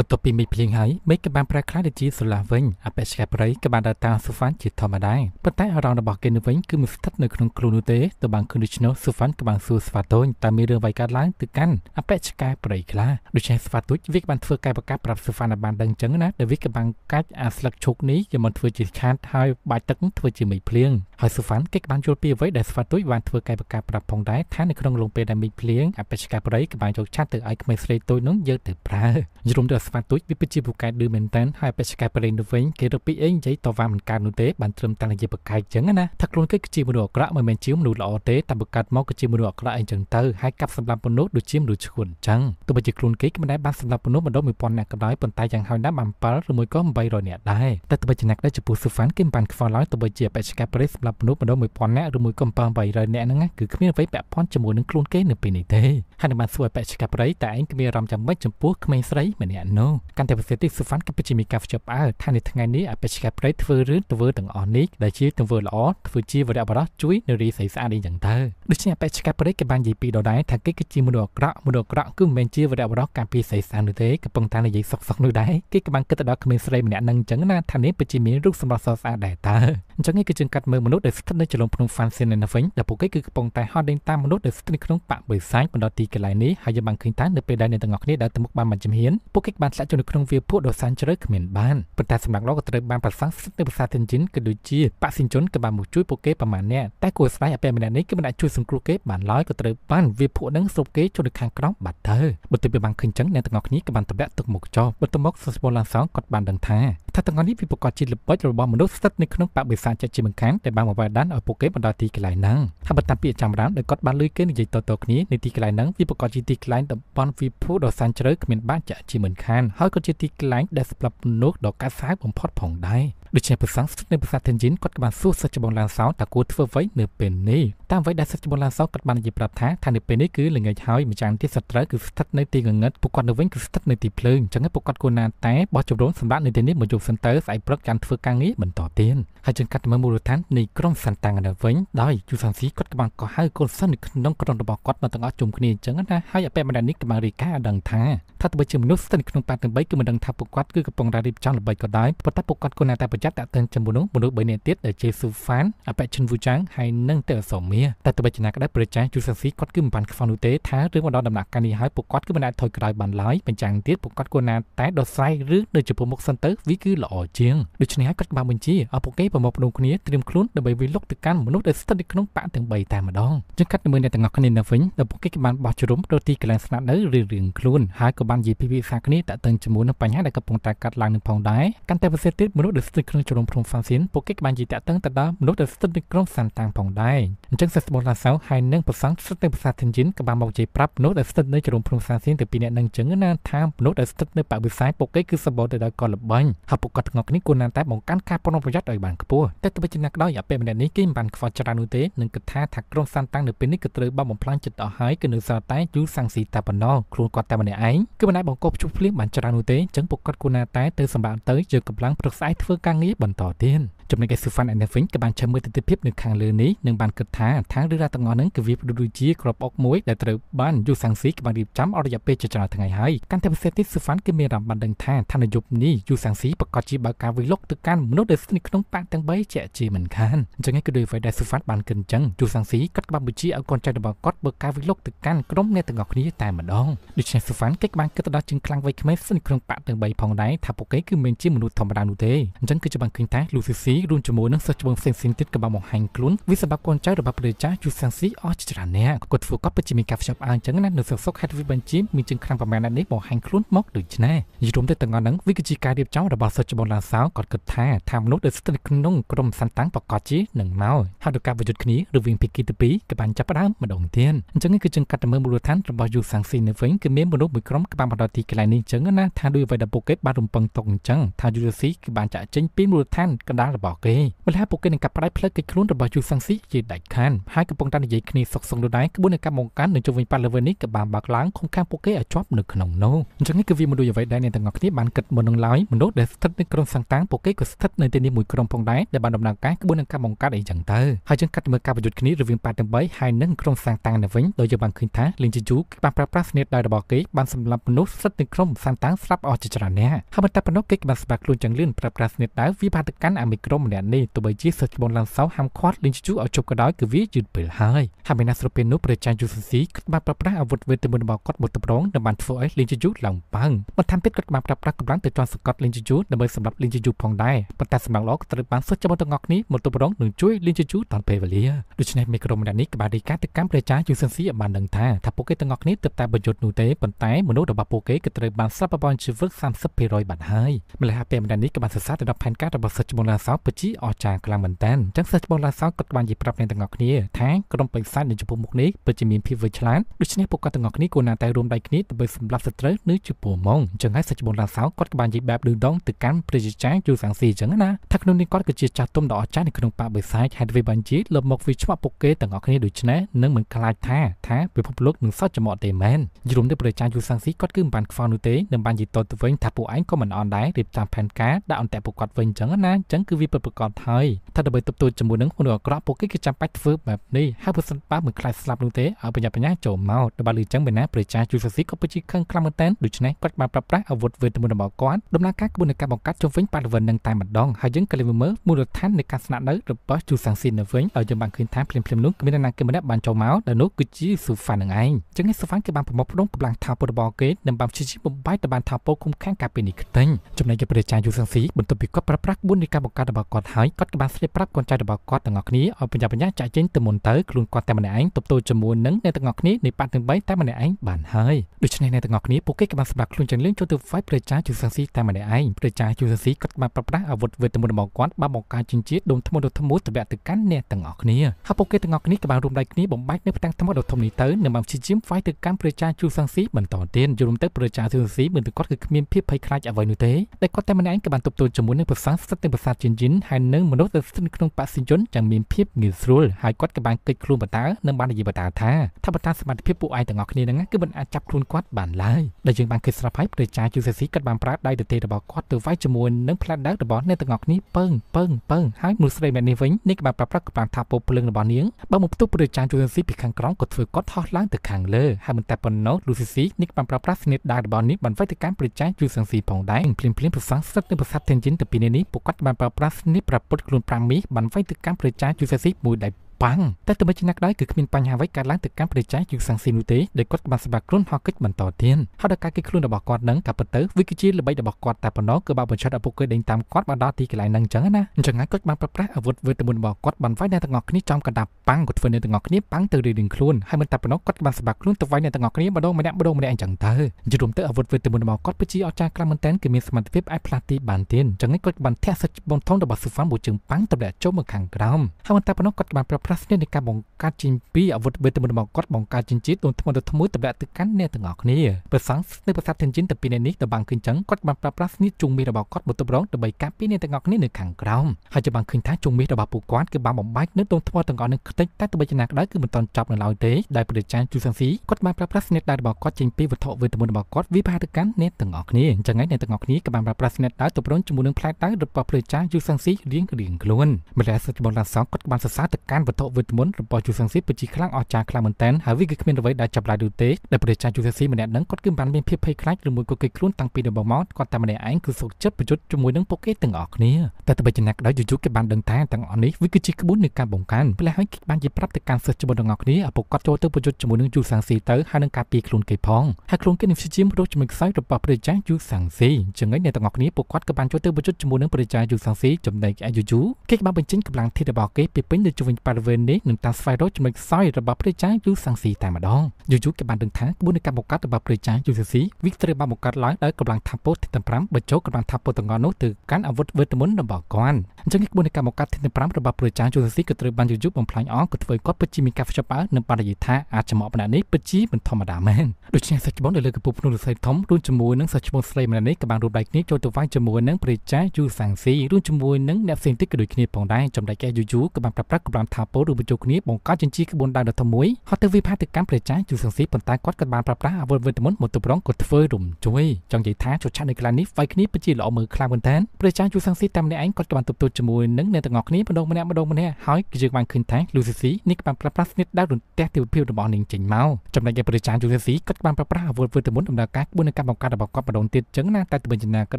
បន្ទាប់ពីមេឃភ្លៀងហើយមេឃក៏បានប្រែក្លាយទៅជាសូឡាវិញអបិស្កាប្រៃក៏បានដើរតាមសូហ្វានជាធម្មតាប៉ុន្តែអារម្មណ៍របស់គេនៅវិញគឺមិនស្ថិតនៅក្នុងគ្រូនោះទេទៅបានគឺដូច្នោះសូហ្វានក៏បានសួរស្វាតូចតើមានរឿងអ្វីកើតឡើងទៅកាន់អបិស្កាប្រៃខ្លះដូច្នេះស្វាតូចវាក៏បានធ្វើកាយប្រកាសប្រាប់សូហ្វានឲ្យបានដឹងចឹងណាដែលវាក៏បានកាច់អាស្លឹកឈូកនេះយកមកធ្វើជាឆាតហើយបាច់ទឹកធ្វើជាមេឃភ្លៀងហើយស៊ូហ្វាន់គេក៏បានយល់ពីអ្វីដែលស្វាទុយបានធ្វើកាយប្រការប្រាប់ផងដែរថានៅក្នុងលងពេលដែលមីភ្លៀងអបិជ្ជកាប្រីក៏បានយកឆាត់ទៅឲ្យក្មេងស្រីទុយនឹងយកទៅប្រើយល់ទៅស្វាទុយវាពិតជាពូកែឌឺមែនតើហើយអបិជ្ជកាប្រីទៅវិញគេរកពីអីនិយាយតវ៉ាមិនកើតនោះទេបានត្រឹមតែនិយាយប្រកែកចឹងណាថាខ្លួនគេគឺជាមនុស្សអាក្រក់មិនមែនជាមនុស្សល្អទេតែបង្កើតមកគឺជាមនុស្សអាក្រក់អីចឹងទៅហើយកាប់សម្លាប់មនុស្សដូចជាមនុស្សឈួនចឹងទោះបីជាខ្លួនគេក៏មិនដែរបានសម្លាប់មនុស្សម្ដង1000នាក់ក៏ដោយប៉ុន្តែយ៉ាងហោចណាស់បាន7ឬមួយក៏800នាក់ដែរតែទោះបីជាអ្នកដែលចំពោះស៊ូហ្វាន់គេមិនបានខ្វល់ឡើយទោះបីជាអបិជ្ជកាប្រីសម្ប្លាប់មនុស្សម្ដង1000នាក់ឬមួយក៏700នាក់ហ្នឹងគឺគ្មានអ្វីពាក់ព័ន្ធជាមួយនឹងខ្លួនគេនៅពេលនេះទេហើយបានសួរបេក្ខកាប្រៃតែឯងគ្មានអារម្មណ៍យ៉ាងម៉េចចំពោះក្មេងស្រីម្នាក់នោះកាន់តែប្រសិទ្ធិស៊ូហ្វាន់ក៏ពិតជាមានការភ្ជាប់ផ្អើលថានៅថ្ងៃនេះអបេក្ខកាប្រៃធ្វើរឿងធ្វើទាំងអស់នេះដែលជាទង្វើល្អធ្វើជាវរៈបរោះជួយនារីស្រីស្អាតអីចឹងទៅដូច្នេះអបេក្ខកាប្រៃក៏បាននិយាយពីដដែលថាគេគឺជាមនុស្សអាក្រក់មនុស្សអាក្រក់គឺមិនមែនជាវរៈបរោះការពារស្រីស្អាតនោះទេក៏ប៉ុន្តែនិយាយសុកសុកនោះដែរគេក៏បានគិតទៅដល់ក្មេងស្រីម្នាក់នឹងចឹងណាថានេះពិតជាមានរូបសម្រស់ស្អាតដែរតើអញ្ចឹងគេជឿកាត់មើលមនុស្សមនុស្សដែលស្ថិតនៅចលងភ្នំហ្វាន់សៀននៅវិញដែលពួកគេគឺកំពុងតែហត់ដេញតាមមនុស្សដែលស្ថិតនៅក្នុងបកបិសាចបណ្ដោះទីកន្លែងនេះហើយយើងបានឃើញថានៅពេលដែលអ្នកទាំងអស់គ្នាដើរទៅមុខបានមិនជំហានពួកគេបានធ្លាក់ចូលនៅក្នុងវាពួកដ៏សានជ្រៅគ្មានបានប៉ុន្តែសម្រាប់លោកក៏ត្រូវបានប្រសាសន៍ស្ថិតនៅភាសាទិនជីនក៏ដូចជាប៉ាស៊ីនជុនក៏បានមកជួយពួកគេប្រមាណអ្នកតែគួរស្ដាយអពែម្នាក់នេះគឺមិនអាចជួយសង្គ្រោះគេបានឡើយក៏ត្រូវបានវាពួកនឹងស្រូបគេចូលនៅខាងក្រោមបាត់ទៅបន្ទាប់ពីបានឃើញចឹងអ្នកទាំងអស់គ្នាក៏បានតម្លាក់ទឹកមុខចោលបន្ទាប់មកសុស្ពឡានសងក៏បានដឹងថាថាទាំងនេះវាប្រកាសជាល្បិចរបស់មនុស្សស្ថិតនៅក្នុងបកបិសាចចិត្តជាមិនខានដែលបានមកវ៉ែដានឲ្យពួកគេបណ្ដោះទីកន្លែងហ្នឹងថាបើតាមពីអាចារ្យរ៉ាមដែលគាត់បានលើគេនិយាយតតគ្នានៅទីកន្លែងហ្នឹងវាប្រកាសជាទីកន្លែងតំបន់វិភពដ៏សានជ្រៅគ្មានបានចាក់ជាមិនខាន ហើយក៏ជាទីកន្លែងដែលសម្រាប់មនុស្សដ៏កាសែបំផុតផងដែរដូច្នេះព្រះសង្ឃស្ថិតនៅប្រាសាទធានជីនគាត់ក៏បានសួរសិស្សច្បងឡានសោតើគួរធ្វើអ្វីនៅពេលនេះតាមអ្វីដែលសិស្សច្បងឡានសោគាត់បាននិយាយប្រាប់ថាថានៅពេលនេះគឺល្ងាចហើយម្យ៉ាងទៀតសត្រូវគឺស្ថិតនៅទីងងឹតពួកគាត់នៅវិញគឺស្ថិតនៅទីភ្លើងអញ្ចឹងពួកគាត់គួរណាតែបោះជំរំសម្រាប់នៅទីនេះមកយប់សិនទៅស្អែកព្រឹកចាំធ្វើការងារបន្តទៀតហើយជាងកាត់ទៅមើលមូលដ្ឋាននៃក្រុមសន្តាននៅវិញដោយយូសានស៊ីគាត់ក៏បានកោះហៅកូនសិស្សនៅក្នុងក្រុមរបស់គាត់មកទាំងអស់ជុំគ្នាអញ្ចឹងណាហើយអពែម្ដាយនេះក៏បានរាយការណ៍ដឹងថាថាទោះបីជាមនុស្សស្ថិតនៅក្នុងប៉ាទាំង3គឺមិនដឹងថាពួកគាត់គឺកំពុងតែរៀបចំល្បិចក៏ដោយប៉ុន្តែពួកគាត់គួរណាតែប្រយ័ត្នចាត់តាក់ទងជាមួយនឹងមនុស្ស3នាក់ទៀតដែលជាស៊ូហ្វានអបេឈិនវូចាងហើយនិងតេអសូមៀតែត្បិតជាណាក្តីប្រចាជូសាស៊ីគាត់គឺមិនបានខ្វល់នោះទេថារឿងមកដល់ដំណាក់កាលនេះហើយពួកគាត់គឺមិនអាចថយក្រោយបានឡើយបញ្ចាំងទៀតពួកគាត់គួរណាតែដោះស្រាយរឿងនៅចំពោះមុខសិនទៅវាគឺល្អជាងដូច្នេះហើយគាត់បានបញ្ជាឲ្យពួកគេប្រមូលផ្ដុំគ្នាត្រៀមខ្លួនដើម្បីវិលុកទៅកាន់មនុស្សដែលស្ថិតនៅក្នុងបាក់ទាំង3តែម្ដងជាងកាត់ជាមួយអ្នកទាំងអស់គ្នានៅវិញដែលពួកគេបានបោះជ្រុំទៅទីកន្លែងស្នាក់នៅឬរឿងខ្លួនហើយក៏បាននិយាយពីវិសាគ្នាតាក់ទងជាមួយនឹងបញ្ហាដែលកំពុងតែកាត់ឡើងនឹងផងដែរកាន់តែពិសេសទៀតមនុស្សដែលស្ថិតក្នុងជ្រុងភ្នំសានសៀនពួកគេក៏បានជាតាក់ទងទៅដល់មនុស្សដែលស្ថិតនៅក្រុងសានតាំងផងដែរអញ្ចឹងសិស្សបុរឡាសៅហើយនិងប្រសង់ស្ថិតនៅប្រាសាទធានជីនក៏បានមកជ័យប្រាប់មនុស្សដែលស្ថិតនៅជ្រុងភ្នំសានសៀនទៅពីអ្នកនឹងអញ្ចឹងណាថាមនុស្សដែលស្ថិតនៅបវិស័យពួកគេគឺសម្បូរទៅដោយកលល្បាញហើយពួកគាត់ទាំងអស់គ្នាគួរណាស់តែបង្កើនការប្រុងប្រយ័ត្នឲ្យបានខ្ពស់តែទោះបីជាណាក៏ដោយអពែម្នាក់នេះគេមិនបានខ្វល់ច្រើននោះទេនឹងគិតថាថាក្រុងសានតាំងនៅពេលនេះក៏ត្រូវបានបំផ្លាញចិត្តអស់ហើយគឺនៅសល់តែយូសាំងស៊ីតែប៉ុណ្ណោះខ្លួនគាត់តែម្នាក់ឯងគឺមិនដែលបង្កប់ជុះភ្លៀងបានច្រើននោះទេអញ្ចឹងពួកគាត់គួរណាតែទៅសម្បាទៅយកកម្លាំងប្រឹកស្អែកធ្វើការ nghĩ bần tỏ tiên. ចំណុច SU Fund នេះវិញក៏បានចាំមើលទិដ្ឋភាពនៅខាងលើនេះនិងបានគិតថាថាឬរ៉ាទាំងអស់ហ្នឹងគឺវាផ្ទុយដូចជាក្របអុកមួយដែលត្រូវបានយូសាំងស៊ីក៏បានរៀបចំអស់រយៈពេលជាច្រើនថ្ងៃហើយកាន់តែពិសេសទៀត SU Fund គឺមានរំបានដឹងថាឋានយុបនេះយូសាំងស៊ីប្រកាសជាបើកការវិលុកទៅកាន់មនុស្សដែលស្ថិតក្នុងប៉ាទាំង3ជាជាមិនខានអញ្ចឹងគឺដោយអ្វីដែល SU Fund បានគិតអញ្ចឹងយូសាំងស៊ីក៏បានបញ្ជាឲ្យកូនចៅរបស់គាត់បើកការវិលុកទៅកាន់ក្រុមអ្នកទាំងអស់គ្នាតែម្ដងដូច្នេះ SU Fund គេបានគិតទៅដល់ជាងខ្លាំងវ័យក្មេងស្ថិតក្នុងប៉ាទាំង3ផងដែរថាពួកគេគឺមិនជាមនុស្សធម្មតានោះទេអញ្ចឹងគឺជាបានឃើញថា Lucy នេះរួមជាមួយនឹងសិស្សច្បងផ្សេងៗទៀតក៏បានបង្ហាញខ្លួនវិស្វករកូនចៅរបស់ប្រជាជូសាំងស៊ីអស់ច្រើនអ្នកគាត់ធ្វើគាត់ពិតជាមានការខ្ជិបអើអញ្ចឹងណានៅសុកសុកហេតុវិបញ្ជីមានជើងខាងប្រមាណនេះបង្ហាញខ្លួនមកដូចនេះយល់ទៅទាំងអស់ហ្នឹងវាគឺជាការរៀបចំរបស់សិស្សច្បងឡាសោគាត់គិតថាថាមនុស្សដែលស្ថិតក្នុងក្រុមសន្តាំងប្រកាសជានឹងមកហើយដោយការប្រយុទ្ធគ្នារវាងភាគីទី2ក៏បានចាប់ផ្ដើមម្ដងទៀតអញ្ចឹងគឺជើងកាត់តាមមូលដ្ឋានរបស់យូសាំងស៊ីនៅវិញគឺមានមនុស្សមួយក្រុមក្បាលបណ្ដោះទីកន្លែងនេះអញ្ចឹងណាថាដោយអ្វីដែលពួកគេបានរំពឹងទុកអញ្ចឹងថាយូសាំងស៊ីគឺបានចាក់ចេញពីមូលដ្ឋានកណ្ដាលរបស់របស់គេបន្លាពួកគេនឹងកាប់ផ្ដាច់ផ្លិតកិច្ចខ្លួនរបស់យូសាំងស៊ីជាដាច់ខានហើយកំពុងតែនិយាយគ្នាសុកសុងនោះដែរក្បួននៃការបង្កាន់នៅជុំវិញប៉ាឡឺវិននេះក៏បានបើកឡើងឃុំខាំងពួកគេឲ្យជាប់នៅក្នុងនោះអញ្ចឹងនេះគឺវាមិនដូចអ្វីដែលអ្នកទាំងអស់គ្នាបានគិតមុននឹងឡើយមនុស្សដែលស្ថិតនៅក្រុមសង្កាំងពួកគេក៏ស្ថិតនៅទីនេះមួយក្រុមផងដែរដែលបានដំណើរការក្បួននៃការបង្កើតអីចឹងទៅហើយចឹងកាត់មើលការប្រយុទ្ធគ្នារវាងប៉ាទាំង3ហើយនិងក្រុមសាងតាំងនៅវិញដោយយើងបានឃើញថាលីនជីជូបានប្រើប្រាស់ស្នេហ៍ដៃរបស់គេបានសម្លាប់មនុស្សស្ថិតនៅក្រុមសាងតាំងស្រាប់អស់ជាច្រើនអ្នកហើយបន្ទាប់ពីនោះគេបានស្បាក់ខ្លួនចឹងលឿនប្រើប្រាស់ស្នេហ៍ដៃវាបានទៅកាន់អាមីក្រូមម្នាក់នេះទោះបីជាសិស្សច្បងឡាំសៅហាមឃាត់លីងជូឲ្យជប់ក៏ដោយគឺវាយឺតពេលហើយហើយមានណាស្រុពេលនោះប្រជាយុសស៊ីក៏បានប្រប្រាស់អាវុធវេទមន្តរបស់គាត់មកទម្រង់ដើម្បីធ្វើឲ្យលីងជូឡើងបាំងបន្ថែមទៀតគាត់បានប្រប្រាស់កម្លាំងទៅជន់សកត់លីងជូដើម្បីសម្រាប់លីងជូផងដែរប៉ុន្តែសម្រាប់លោកត្រូវបានសិស្សច្បងទាំងអស់គ្នាមកទម្រង់នឹងជួយលីងជូតាំងពេលវេលាដូច្នេះមេក្រុមម្នាក់នេះក៏បានរីកាទៅកម្មប្រជាយុសស៊ីឲ្យបានដឹងថាថាពួកគេទាំងអស់គ្នាទើបតែបញ្យុទ្ធនោះទេប៉ុន្តែមនុស្សរបស់ពួកគេក៏ត្រូវបានស្រាប់ប្រព័ន្ធជីវិត30%បាត់ហើយម្លេះហើយពេលម្នាក់នេះក៏បានសិក្សាទៅដល់ផែនការរបស់សិស្សជំនាន់សពពិតជាអស្ចារច្រខ្លាំងមែនតើអញ្ចឹងសិស្សច្បងឡាសោក៏បាននិយាយប្រាប់អ្នកទាំងអស់គ្នាថាក្រុមបិសាចនៅចំពោះមុខនេះពិតជាមានភាពវៃឆ្លាតដូច្នេះពួកគាត់ទាំងអស់គ្នាគួរណាតែរួមដៃគ្នាដើម្បីសម្លាប់សត្រូវនៅចំពោះម៉ងអញ្ចឹងហើយសិស្សច្បងឡាសោគាត់ក៏បាននិយាយបែបឌឺដងទៅកាន់ប្រជាចារយូសាំងស៊ីអញ្ចឹងណាថាក្នុងនេះគាត់គឺជាចាស់ទុំដ៏អស្ចារ្យនៅក្នុងបបិសាចហេតុវាបានជាលើមកវាឆ្វាក់ពួកគេទាំងអស់គ្នាដូច្នេះនឹងមិនខ្លាចថាថាពិភពលោកនឹងសត់ចំអត់ទេមែនយល់ទៅប្រជាយូសាំងស៊ីគាត់គឺមិនបានខ្វល់នោះទេនឹងបាននិយាយតទៅវិញថាពួកឯងក៏មិនអន់ដែររៀបចំផែនការដាក់អន្ទាក់ពួកគាត់វិញអញ្ចឹងណាអញ្ចឹងគឺវាពិតប្រាកដហើយថាដើម្បីទប់ទល់ជាមួយនឹងមនុស្សអាក្រក់ពួកគេគឺចាំបាច់ធ្វើបែបនេះហើយបើសិនបើមិនខ្លាចស្លាប់នោះទេឲ្យបញ្ញាបញ្ញាចូលមកដល់បើលឺចឹងមែនណាប្រជាជួយសស៊ីក៏ពិតជាខឹងខ្លាំងមែនតើដូច្នេះគាត់បានប្រប្រាស់អាវុធវេទមន្តរបស់គាត់ដំណើរការក្បួនការបង្កាត់ជំវិញបដិវណ្ណនឹងតែម្ដងហើយយើងក៏លើមើលមូលដ្ឋាននៃការស្នាក់នៅរបស់ជូសាំងស៊ីននៅវិញហើយយើងបានឃើញថាភ្លាមៗនោះគ្មាននរណាគេម្នាក់បានចូលមកដែលនោះគឺជាស៊ូហ្វានឹងឯងចឹងនេះស៊ូហ្វាគេបានប្រមូលផ្ដុំកម្លាំងថាពុរបស់គេនឹងបានជាជីបំបាយតបានថាពុគុំខាងការពេលនេះខ្ទេញចំណែកជាប្រជាយូសាំងស៊ីបន្ទាប់ពីគាត់ប្រប្រាស់ក្បួននៃការបង្កាត់របស់គាត់ហើយគាត់ក៏បានស្លៀកប្រាប់កូនចៅរបស់គាត់ទាំងអស់គ្នាឲ្យប្រញាប់ប្រញាល់ចាក់ចេញទៅមុនទៅខ្លួនគាត់តែម្នាក់ឯងទប់ទល់ជាមួយនឹងអ្នកទាំងអស់គ្នានៃប៉ាត់ទាំង3តែម្នាក់ឯងបានហើយដូច្នេះអ្នកទាំងអស់គ្នាពួកគេក៏បានសម្រាប់ខ្លួនចឹងលឿនចូលទៅហ្វាយប្រជាជូសាស៊ីតែម្នាក់ឯងប្រជាជូសាស៊ីគាត់បានប្រប្រាស់អាវុធវេទមន្តរបស់គាត់បានបង្ការជាជាដុំធ្មត់ដុំធ្មត់ទៅវគ្គទៅកាន់អ្នកទាំងអស់គ្នាហើយពួកគេទាំងអស់គ្នាក៏បានរួមដៃគ្នាបំបាច់នៅផ្ទាំងធ្មត់ដុំធំនេះទៅនៅបានជាជាមហ្វាយទៅកាន់ប្រជាជូសាស៊ីបន្តទៀតយល់ទៅប្រជាជូសាស៊ីមិនទៅគាត់គឺគ្មានភាពភ័យខ្លាចអ្វីនោះទេតែគាត់តែម្នាក់ឯងក៏បានទប់ទល់ជាមួយនឹងប្រសាទស្ទឹកនិងប្រសាទជាជា Jin ហើយនឹងមនុស្សទៅស្ថិតក្នុងបសិជនចាំមានភាពងាយស្រួលហើយគាត់ក៏បានកិច្ចខ្លួនបតានិងបាននិយាយបតាថាថាបតាសមត្ថភាពពួកឯងទាំងអស់គ្នាហ្នឹងគឺមិនអាចចាប់ខ្លួនគាត់បានឡើយដែលយើងបានគិតស្រាប់ហើយប្រជាជឿសេស៊ីគាត់បានប្រាដៃទទេរបស់គាត់ទៅវាយជាមួយនឹងផ្លាត់ដើរបស់អ្នកទាំងអស់គ្នាពឹងពឹងពឹងហើយមនុស្សស្រីម្នាក់នេះវិញនេះក៏បានប្រាប់ប្រាក់បានថាពុកភ្លើងរបស់នាងបើមកផ្ទុះប្រជាជឿសេស៊ីពីខាងក្រោមក៏ធ្វើគាត់ថោះឡើងទៅខាងលើហើយមិនតែប៉ុណ្ណោះលូស៊ីស៊ីនេះក៏បានប្រាប់ប្រាស់ស្នេហ៍ដើរបស់នាងបានវាយទៅកាន់ប្រជាជឿសេស៊ីផងដែរភ្លាមភ្លាមប្រសាងស្ទឹកនឹងប្រាសាទធានជីនទៅពីនេះពួកគាត់បានប្រាប់ប្រាស់នេះប្រពុតខ្លួន5មីបានវៃទៅកម្មប្រជាយុវសិមួយដែលប៉ាំងតែទោះបីជាណាក៏ដោយគឺគ្មានបញ្ហាអ្វីកើតឡើងទៅកាន់ប្រទេសជាងសាំងស៊ីននោះទេដោយគាត់បានសម្បាគ្រុនហោះកិច្ចបន្តទៀតហើយដល់ការគេខ្លួនរបស់គាត់នឹងតែប៉ុន្តែវាគឺជាល្បិចរបស់គាត់តែប៉ុណ្ណោះគឺបើបញ្ឆិតឲ្យពួកគេដេញតាមគាត់បានដល់ទីកន្លែងហ្នឹងអញ្ចឹងណាអញ្ចឹងហើយគាត់បានប្រប្រាស់អាវុធវេទមន្តរបស់គាត់បានវាយអ្នកទាំងអស់គ្នាចំកណ្ដាប់ប៉ាំងក៏ធ្វើអ្នកទាំងអស់គ្នាប៉ាំងទៅរៀងខ្លួនហើយមិនតែប៉ុណ្ណោះគាត់បានសម្បាខ្លួនទៅវាយអ្នកទាំងអស់គ្នាម្ដងម្នាក់ម្ដងម្នាក់អញ្ចឹងទៅយល់រំទៅអាវុធវេទមន្តរបស់គាត់ពិតជាអស្ចារ្យខ្លាំងមែនទែនគឺមានសមត្ថភាពអាចផ្លាស់ទីបានទៀតអញ្ចឹងហើយគាត់បានធាក់សិទ្ធិបងធំរបស់ស៊ូហ្វាំមួយជើងប៉ាំងតម្លាក់ចូលមកខាងក្រោមហើយមិនតែប៉ុណ្ណោះគាត់បានប្រផ្លាស់គ្នានៃការបង្កើតជីពីអាវុធបេតមុនរបស់គាត់បង្កើតជីជាតិទងធ្ងន់ទៅធ្ងន់តម្លាក់ទៅកាន់អ្នកទាំងអស់គ្នាប្រសង់នៅប្រាសាទធានជីនទៅពីនេះតបាំងឃើញចឹងគាត់បានប្រើប្រាស់ស្នៀតជុងមាសរបស់គាត់បន្ទប់រងដើម្បីការពារអ្នកទាំងអស់គ្នានៅខាងក្រោមហើយជាបានឃើញថាជុងមាសរបស់ពួកគាត់គឺបានបំបែកនៅទងធ្ងន់ទាំងអស់នឹងខ្ទេចតែទៅបីជាណាក្តៅគឺមិនទាន់ចប់នៅឡើយទេដែលព្រះចារ្យជូសាំស៊ីគាត់បានប្រើប្រាស់ស្នៀតដៃរបស់គាត់ចេញពីវត្ថុវេទមុនរបស់គាត់វាប្រហាទៅកាន់អ្នកទាំងអស់គ្នាអញ្ចឹងហើយអ្នកទាំងអស់គ្នាក៏បានប្រើប្រាស់ស្នៀតដៃទប់រងជាមួយនឹងផ្លែដៃរបស់ព្រះចារ្យយូសាំងស៊ីរៀងរៀងខ្លួនម្លេះសិទ្ធិបុនឡាសងគាត់បានសរសើរទៅកាន់វត្ថុវិទ្យមន្តរបស់យូសាំងស៊ីពិតជាខ្លាំងអស្ចារ្យខ្លាំងមែនទែនហើយវាគឺគ្មានអ្វីដែលចាប់ឡាយនោះទេដែលព្រះចាយូសាំងស៊ីម្នាក់នឹងគាត់គឺបានមានភាពភ័យខ្លាចឬមួយក៏គេខ្លួនតាំងពីដំបូងមកគាត់តែម្នាក់ឯងគឺសុខចិត្តប្រយុទ្ធជាមួយនឹងពួកគេទាំងអស់គ្នាតែត្បិតចំណាក់ដោយយូយូគេបានដឹងថាទាំងអស់នេះវាគឺជាក្បួននៃការបង្កានផ្លែហើយគេបានជាប្រាប់ទៅកាន់សិស្សជាមួយទាំងអស់គ្នាឲ្យពួកគាត់ចូលទៅប្រយុទ្ធជាមួយនឹងយូសាំងស៊ីទៅហើយនឹងការពារខ្លួនគេផងហើយខ្លួនគេនឹងជាជាមរោគជាមួយខ្សែរបស់ព្រះចាយូសាំងស៊ីចឹងហើយអ្នកទាំងអស់គ្នាពួកគាត់ក៏បានចូលទៅប្រយុទ្ធជាមួយនឹងព្រះចាយូសាំងស៊ីចំណែកឯយូយូគេបានបញ្ចេញកម្លាំងធាតុរបស់គេពីពេញទៅជួយបរិវវិញនេះនឹងតាមស្វែងរកចំណុចខ្សោយរបស់ព្រះចាយយូសាំងស៊ីតែម្ដងយូយូគេបានដឹងថាក្បួននៃការបង្កើតរបស់ព្រះចាយយូសាំងស៊ីវិកត្រូវបានបង្កើតឡើងដោយកម្លាំងថាពោទី5បញ្ចូលកម្លាំងថាពោទាំងអស់នោះទៅកាន់អាវុធវេទមន្តរបស់គាត់អញ្ចឹងក្បួននៃការបង្កើតទី5របស់ព្រះចាយយូសាំងស៊ីក៏ត្រូវបានយូយូបំផ្លាញអស់ក៏ធ្វើគាត់ពិតជាមានការភ្ជាប់ផ្អើលនឹងបរិយាថាអាចចំអកម្នាក់នេះពិតជាមិនធម្មតាមែនដូច្នេះសាច់ច្បងនៅលើកំពូលភ្នំឫស្សីធំរួមជាមួយនឹងសាច់ច្បងស្រីម្នាក់នេះក៏បានរួមដៃគ្នាចូលទៅវាយជាមួយនឹងព្រះចាយយូសាំងស៊ីរួមជាមួយនឹងអ្នកផ្សេងទៀតក៏ដូចគ្នាផងដែរចំណែកឯយូយូក៏បានប្រាប់ប្រាស់កម្លាំងថាពពលឬបញ្ចូលគ្នាបង្កើតជាក្បួនដៅដ៏ធំមួយហត់ទៅវិផាទៅកម្មប្រជាជួយសង្ស៊ីប៉ុន្តែគាត់ក៏បានប្រើប្រាស់អាវុធវេទមន្តមកទប់រង់ក៏ធ្វើរំជួយចង់និយាយថាជោឆាត់នៅក្លាននេះវាយគ្នាពិតជាល្អមើលខ្លាំងមែនទែនប្រជាជួយសង្ស៊ីតាមម្នាក់ឯងគាត់ក៏បានទប់ទល់ជាមួយនឹងអ្នកទាំងអស់គ្នាម្ដងម្នាក់ម្ដងម្នាក់ហើយយើងបានឃើញថាលូស៊ីស៊ីនេះក៏បានប្រើប្រាស់ស្និតដៅរន្ទះទេវភាពរបស់នាងចេញមកចំណែកឯប្រជាជួយសង្ស៊ីគាត់ក៏បានប្រើប្រាស់អាវុធវេទមន្តដំណើរការក្បួននៃការបង្កើតរបស់គាត់ម្ដងទៀតចឹងណាតែទៅបញ្ជាណាក៏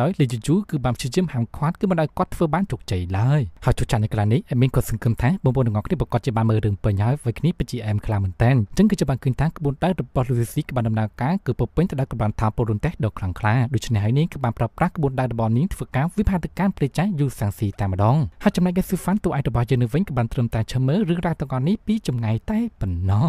ដោយលីជូគឺបានព្យាយាមហាមឃាត់គឺមិនឲ្យគាត់ធ្វើបានជោគជ័យឡើយហើយជោឆាត់នៅក្លាននេះអេមីនក៏សង្ឃឹមថាបងប្អូនទាំងអស់គ្នាគឺប្រកាសជាបានមើលរឿងពេញហើយវ័យនេះពិតជាអែមខ្លាំងមែនតើអញ្ចឹងគឺជាបានឃើញថាក្បួនដៅរបស់លូស៊ីស៊ីក៏បានដំណើរការគឺពពេញទៅដោយកម្លាំងថាពលរដ្ឋដ៏ខ្លាំងក្លាដូច្នេះហើយនេះគឺបានប្រើប្រាស់ក្បួនដៅរបស់នាងធ្វើការវិភាគទៅការព្រេចៃយូសាំងស៊ីតែម្ដងហើយចំណែកគេស៊ូហ្វាន់តួឯករបស់យើងនៅវិញក៏បានត្រឹមតែឈើមើលរឿងរ៉ាវទាំងអស់នេះពីចម្ងាយតែប៉ុណ្ណោះ